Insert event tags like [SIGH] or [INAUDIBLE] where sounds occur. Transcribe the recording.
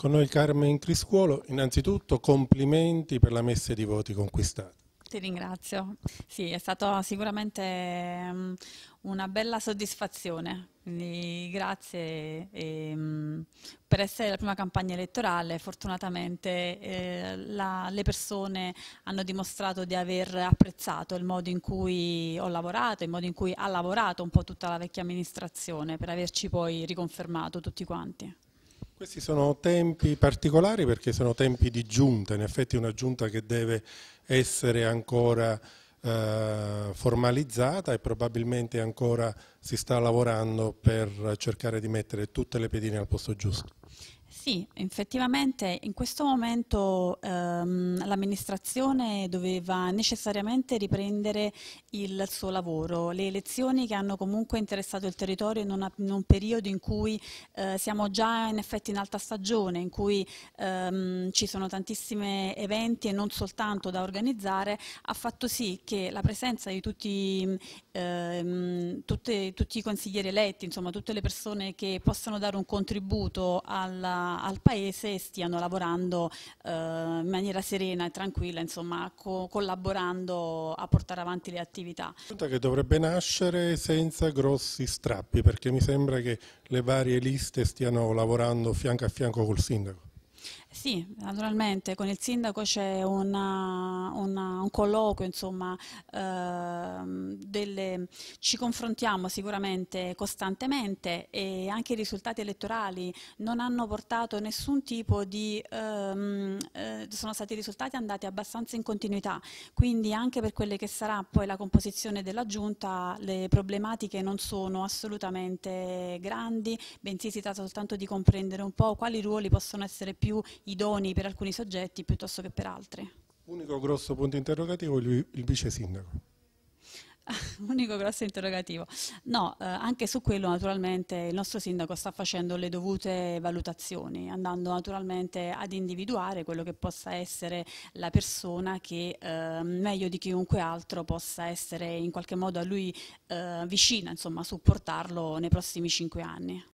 Con noi Carmen Criscuolo, innanzitutto complimenti per la messa di voti conquistata. Ti ringrazio, sì è stata sicuramente mm, una bella soddisfazione, quindi grazie mm, per essere la prima campagna elettorale fortunatamente eh, le persone hanno dimostrato di aver apprezzato il modo in cui ho lavorato, il modo in cui ha lavorato un po' tutta la vecchia amministrazione per averci poi riconfermato tutti quanti. Questi sono tempi particolari perché sono tempi di giunta, in effetti una giunta che deve essere ancora eh, formalizzata e probabilmente ancora si sta lavorando per cercare di mettere tutte le pedine al posto giusto. Sì, effettivamente in questo momento ehm, l'amministrazione doveva necessariamente riprendere il suo lavoro. Le elezioni che hanno comunque interessato il territorio in, una, in un periodo in cui eh, siamo già in effetti in alta stagione, in cui ehm, ci sono tantissimi eventi e non soltanto da organizzare, ha fatto sì che la presenza di tutti, ehm, tutte, tutti i consiglieri eletti, insomma tutte le persone che possono dare un contributo alla a, al Paese e stiano lavorando eh, in maniera serena e tranquilla, insomma, co collaborando a portare avanti le attività. Che dovrebbe nascere senza grossi strappi, perché mi sembra che le varie liste stiano lavorando fianco a fianco col sindaco. Sì, naturalmente con il sindaco c'è una, una, un colloquio, insomma, ehm, delle, ci confrontiamo sicuramente costantemente e anche i risultati elettorali non hanno portato nessun tipo di, ehm, eh, sono stati risultati andati abbastanza in continuità, quindi anche per quelle che sarà poi la composizione della giunta le problematiche non sono assolutamente grandi, bensì si tratta soltanto di comprendere un po' quali ruoli possono essere più idonei per alcuni soggetti piuttosto che per altri. Unico grosso punto interrogativo il, il vice sindaco. [LAUGHS] Unico grosso interrogativo. No, eh, anche su quello naturalmente il nostro sindaco sta facendo le dovute valutazioni, andando naturalmente ad individuare quello che possa essere la persona che eh, meglio di chiunque altro possa essere in qualche modo a lui eh, vicina, insomma, supportarlo nei prossimi cinque anni.